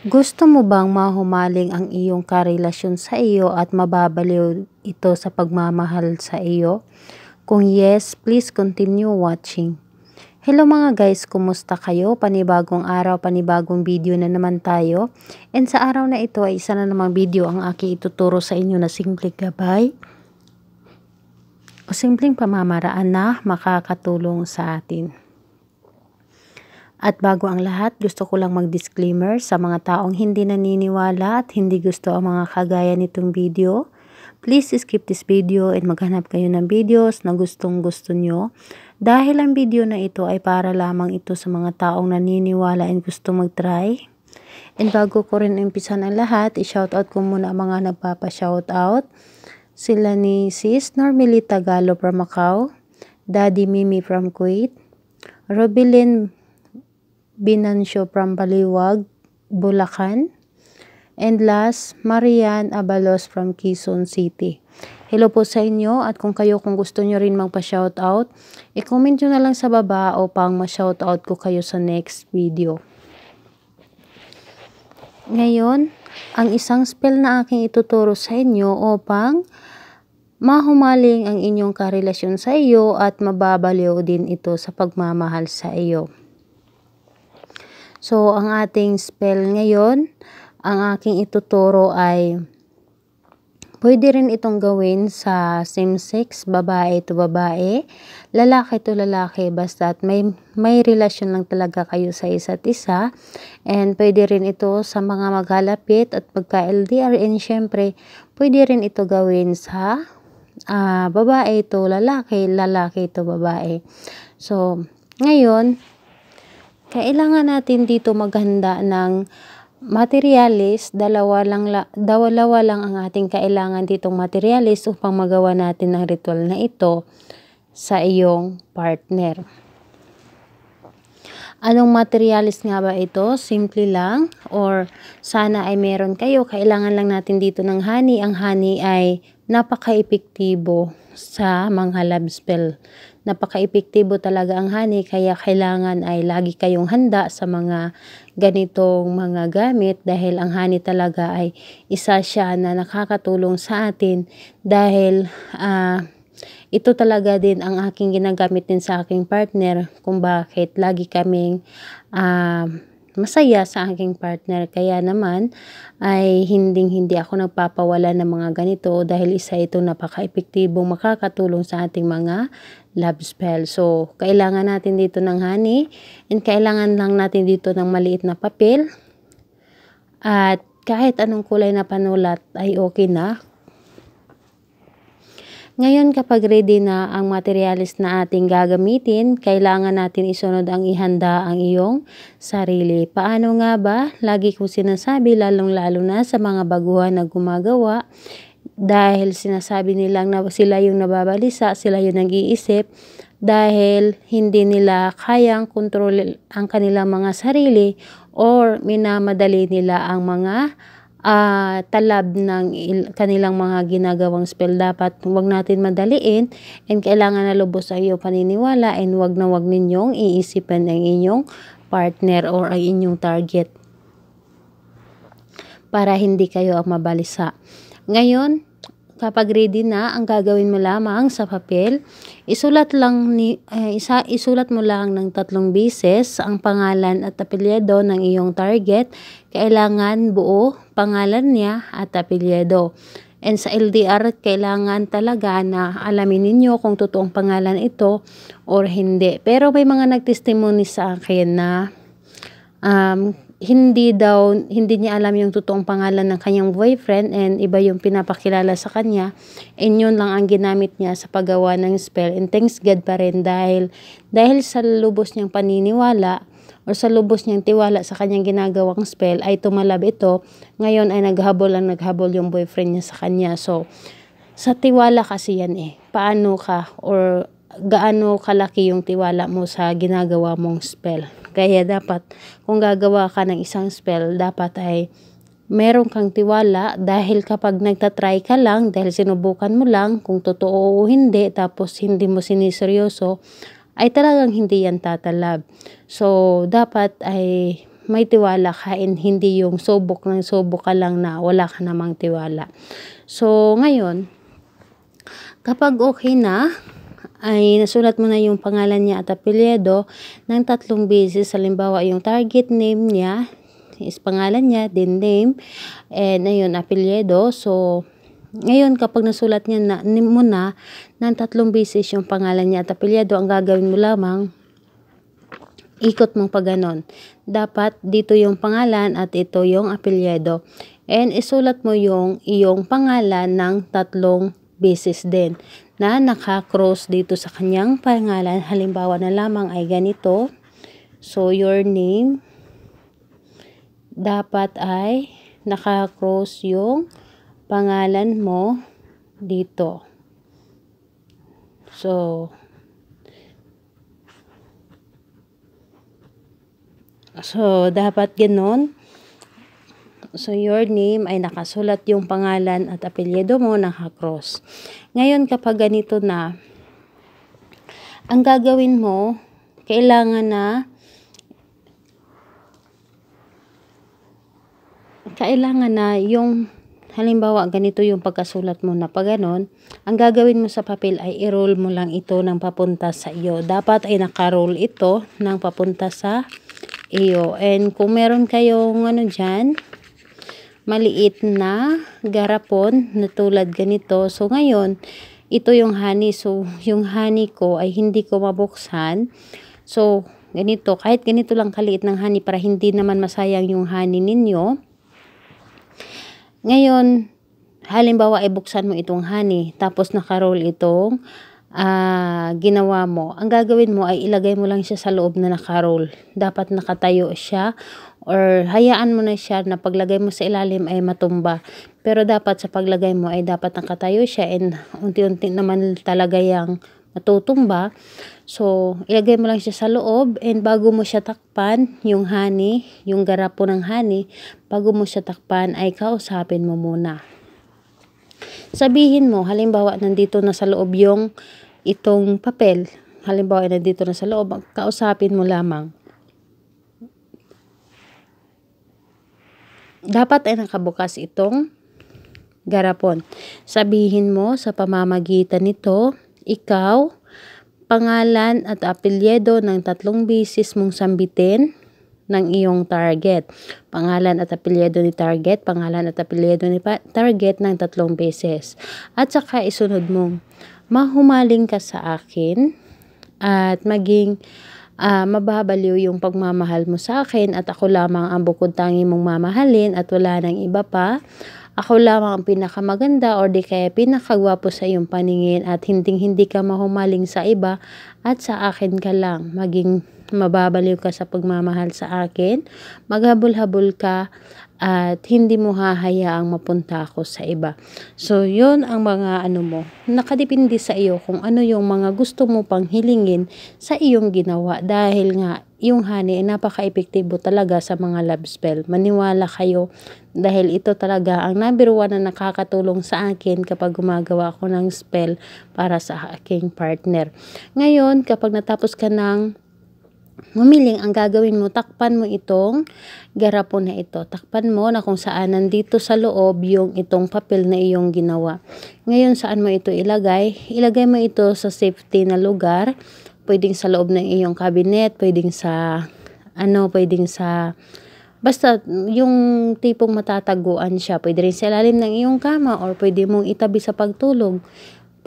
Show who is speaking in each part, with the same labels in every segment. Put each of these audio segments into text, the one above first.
Speaker 1: Gusto mo bang mahumaling ang iyong karelasyon sa iyo at mababaliw ito sa pagmamahal sa iyo? Kung yes, please continue watching. Hello mga guys, kumusta kayo? Panibagong araw, panibagong video na naman tayo. And sa araw na ito ay isa na namang video ang aking ituturo sa inyo na simpleng gabay o simpleng pamamaraan na makakatulong sa atin. At bago ang lahat, gusto ko lang mag-disclaimer sa mga taong hindi naniniwala at hindi gusto ang mga kagaya nitong video. Please skip this video and maghanap kayo ng videos na gustong gusto nyo. Dahil ang video na ito ay para lamang ito sa mga taong naniniwala and gusto mag-try. And bago ko rin umpisan ang lahat, i-shoutout ko muna ang mga nagpapa-shoutout. Sila ni Sis Normili Tagalo from Macau, Daddy Mimi from Kuwait, Robilin Binancio from Baliwag, Bulacan. And last, Marian Abalos from Quezon City. Hello po sa inyo at kung kayo kung gusto nyo rin magpa-shoutout, i-comment nyo na lang sa baba upang ma-shoutout ko kayo sa next video. Ngayon, ang isang spell na aking ituturo sa inyo upang mahumaling ang inyong karelasyon sa iyo at mababaliw din ito sa pagmamahal sa iyo. So, ang ating spell ngayon, ang aking ituturo ay Pwede rin itong gawin sa same-sex, babae to babae, lalaki to lalaki, basta may, may relasyon lang talaga kayo sa isa't isa. And pwede rin ito sa mga maghalapit at pagka-LDR. And syempre, pwede rin ito gawin sa uh, babae to lalaki, lalaki to babae. So, ngayon, kailangan natin dito maghanda ng materialis, dalawa lang, la, dalawa lang ang ating kailangan ditong materialis upang magawa natin ang ritual na ito sa iyong partner. Anong materialis nga ba ito? Simple lang or sana ay meron kayo. Kailangan lang natin dito ng honey. Ang honey ay napaka-epektibo sa mga love spell napaka-epektibo talaga ang honey kaya kailangan ay lagi kayong handa sa mga ganitong mga gamit dahil ang honey talaga ay isa siya na nakakatulong sa atin dahil uh, ito talaga din ang aking ginagamit din sa aking partner kung bakit lagi kaming uh, masaya sa aking partner. Kaya naman ay hinding-hindi ako nagpapawala ng mga ganito dahil isa ito napaka-epektibong makakatulong sa ating mga love spell. So, kailangan natin dito ng honey and kailangan lang natin dito ng maliit na papel at kahit anong kulay na panulat ay okay na ngayon kapag ready na ang materials na ating gagamitin, kailangan natin isunod ang ihanda ang iyong sarili. Paano nga ba? Lagi ko sinasabi lalong-lalo na sa mga baguhan na gumagawa dahil sinasabi nilang na sila yung nababalisa, sila yung nag-iisip dahil hindi nila kayang kontrol ang kanilang mga sarili or minamadali nila ang mga uh, talab ng kanilang mga ginagawang spell. Dapat huwag natin madaliin and kailangan na lubos sa iyo paniniwala and wag na wag ninyong iisipin ang inyong partner or ang inyong target para hindi kayo ang mabalisa. Ngayon, Kapag ready na, ang gagawin mo lamang sa papel, isulat lang ni uh, isa isulat mo lang ng tatlong bises ang pangalan at apelyido ng iyong target. Kailangan buo pangalan niya at apelyido. And sa LDR, kailangan talaga na alamin ninyo kung totoong pangalan ito or hindi. Pero may mga nagtestimony sa akin na um, hindi daw, hindi niya alam yung totoong pangalan ng kanyang boyfriend and iba yung pinapakilala sa kanya. And yun lang ang ginamit niya sa paggawa ng spell. And thanks God pa rin dahil, dahil sa lubos niyang paniniwala or sa lubos niyang tiwala sa kanyang ginagawang spell ay tumalab ito. Ngayon ay naghabol ang naghabol yung boyfriend niya sa kanya. So, sa tiwala kasi yan eh. Paano ka or gaano kalaki yung tiwala mo sa ginagawa mong spell. Kaya dapat, kung gagawa ka ng isang spell, dapat ay meron kang tiwala dahil kapag nagtatry ka lang, dahil sinubukan mo lang kung totoo o hindi, tapos hindi mo siniseryoso, ay talagang hindi yan tatalab. So, dapat ay may tiwala ka and hindi yung subok ng subok ka lang na wala ka namang tiwala. So, ngayon, kapag okay na, ay nasulat mo na yung pangalan niya at apelyido ng tatlong beses. Halimbawa, yung target name niya is pangalan niya, then name, and ayun, apelyido. So, ngayon, kapag nasulat niya na, mo na ng tatlong beses yung pangalan niya at apelyado, ang gagawin mo lamang, ikot mong pa ganun. Dapat dito yung pangalan at ito yung apelyado. And isulat mo yung iyong pangalan ng tatlong beses din na naka-cross dito sa kanyang pangalan. Halimbawa na lamang ay ganito. So, your name dapat ay naka-cross yung pangalan mo dito. So, so dapat ganon So, your name ay nakasulat yung pangalan at apelyido mo naka-cross. Ngayon, kapag ganito na, ang gagawin mo, kailangan na kailangan na yung halimbawa ganito yung pagkasulat mo na pag ganun, ang gagawin mo sa papel ay i-roll mo lang ito ng papunta sa iyo. Dapat ay naka-roll ito ng papunta sa iyo. And kung meron kayong ano dyan, maliit na garapon na tulad ganito. So, ngayon, ito yung honey. So, yung honey ko ay hindi ko mabuksan. So, ganito. Kahit ganito lang kaliit ng honey para hindi naman masayang yung honey ninyo. Ngayon, halimbawa ay buksan mo itong honey. Tapos nakaroll itong uh, ginawa mo, ang gagawin mo ay ilagay mo lang siya sa loob na nakaroll. Dapat nakatayo siya or hayaan mo na siya na paglagay mo sa ilalim ay matumba. Pero dapat sa paglagay mo ay dapat nakatayo siya and unti-unti naman talaga yung matutumba. So, ilagay mo lang siya sa loob and bago mo siya takpan, yung honey, yung garapo ng honey, bago mo siya takpan ay kausapin mo muna. Sabihin mo, halimbawa nandito na sa loob yung itong papel, halimbawa ay nandito na sa loob, kausapin mo lamang. Dapat ay nakabukas itong garapon. Sabihin mo sa pamamagitan nito, ikaw, pangalan at apelyedo ng tatlong bisis mong sambitin ng iyong target. Pangalan at apelyedo ni target, pangalan at apelyedo ni target ng tatlong beses. At saka isunod mong, mahumaling ka sa akin at maging uh, mababaliw yung pagmamahal mo sa akin at ako lamang ang bukod tangi mong mamahalin at wala nang iba pa. Ako lamang ang pinakamaganda o di kaya pinakagwapo sa iyong paningin at hinding hindi ka mahumaling sa iba at sa akin ka lang. Maging mababaliw ka sa pagmamahal sa akin, maghabol-habol ka at hindi mo hahayaang mapunta ako sa iba. So, yun ang mga ano mo. Nakadepende sa iyo kung ano yung mga gusto mo pang hilingin sa iyong ginawa. Dahil nga, yung honey ay napaka-epektibo talaga sa mga love spell. Maniwala kayo dahil ito talaga ang number one na nakakatulong sa akin kapag gumagawa ako ng spell para sa aking partner. Ngayon, kapag natapos ka ng humiling, ang gagawin mo, takpan mo itong garapon na ito. Takpan mo na kung saan nandito sa loob yung itong papel na iyong ginawa. Ngayon, saan mo ito ilagay? Ilagay mo ito sa safety na lugar. Pwedeng sa loob ng iyong cabinet, pwedeng sa, ano, pwedeng sa, basta yung tipong matataguan siya. Pwede rin sa ilalim ng iyong kama or pwede mong itabi sa pagtulog.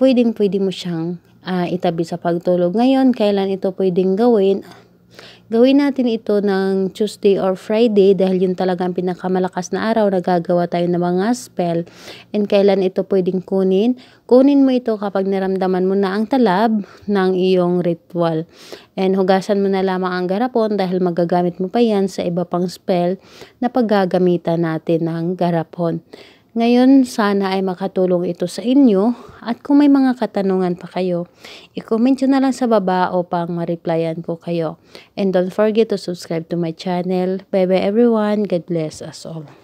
Speaker 1: Pwedeng pwede mo siyang uh, itabi sa pagtulog. Ngayon, kailan ito pwedeng gawin? Gawin natin ito ng Tuesday or Friday dahil yun talaga ang pinakamalakas na araw na gagawa tayo ng mga spell. And kailan ito pwedeng kunin? Kunin mo ito kapag naramdaman mo na ang talab ng iyong ritual. And hugasan mo na lamang ang garapon dahil magagamit mo pa yan sa iba pang spell na paggagamitan natin ng garapon. Ngayon, sana ay makatulong ito sa inyo at kung may mga katanungan pa kayo, i-comment nyo na lang sa baba upang ma-replyan ko kayo. And don't forget to subscribe to my channel. Bye-bye everyone. God bless us all.